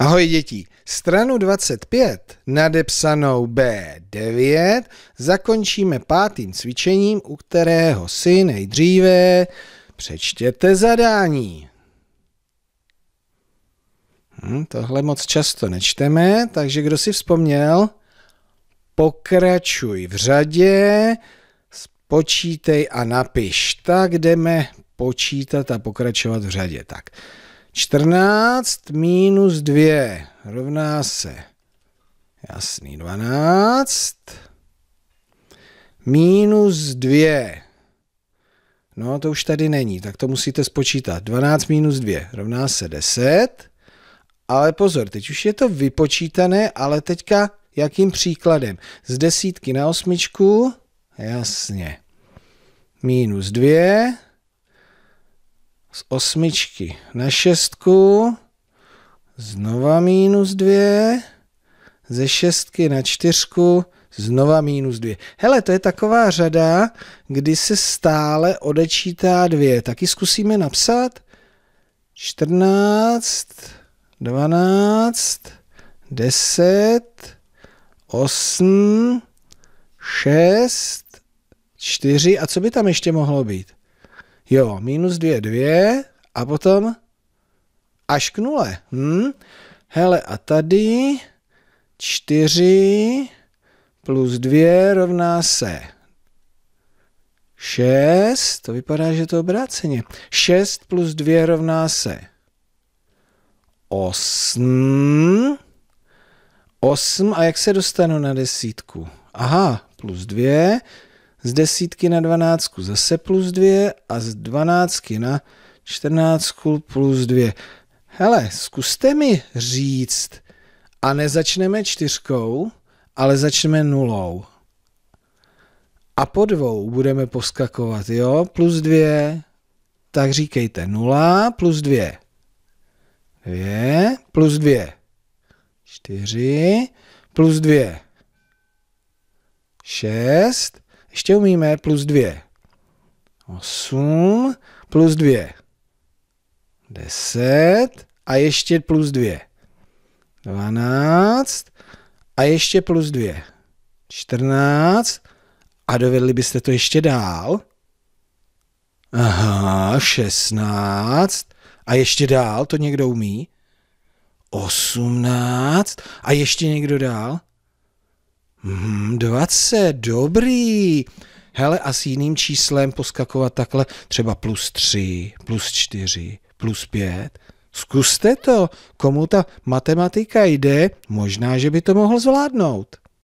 Ahoj děti, stranu 25 nadepsanou B9 zakončíme pátým cvičením, u kterého si nejdříve přečtěte zadání. Hm, tohle moc často nečteme, takže kdo si vzpomněl? Pokračuj v řadě, spočítej a napiš. Tak jdeme počítat a pokračovat v řadě. Tak. 14 minus 2 rovná se jasný 12 minus 2 no to už tady není, tak to musíte spočítat 12 minus 2 rovná se 10 ale pozor, teď už je to vypočítané, ale teďka jakým příkladem? Z desítky na osmičku, jasně, minus 2 z osmičky na šestku, znova minus dvě, ze šestky na čtyřku, znova minus dvě. Hele, to je taková řada, kdy se stále odečítá dvě. Taky zkusíme napsat. 14, 12, 10, 8, 6, 4. A co by tam ještě mohlo být? Jo, minus 2, 2 a potom až k nule. Hm? Hele, a tady 4 plus 2 rovná se 6, to vypadá, že to obráceně. 6 plus 2 rovná se 8. 8 a jak se dostanu na desítku? Aha, plus 2, z desítky na dvanáctku zase plus dvě a z dvanáctky na čtrnáctku plus dvě. Hele, zkuste mi říct, a nezačneme čtyřkou, ale začneme nulou. A po dvou budeme poskakovat, jo? Plus dvě, tak říkejte nula plus dvě. Dvě plus dvě. Čtyři plus dvě. Šest ještě umíme plus 2. 8 plus 2. 10 a ještě plus 2. 12 a ještě plus 2. 14 a dovedli byste to ještě dál. Aha, 16 a ještě dál, to někdo umí. 18 a ještě někdo dál. Hmm, 20, dobrý. Hele, a s jiným číslem poskakovat takhle, třeba plus 3, plus 4, plus 5. Zkuste to, komu ta matematika jde, možná, že by to mohl zvládnout.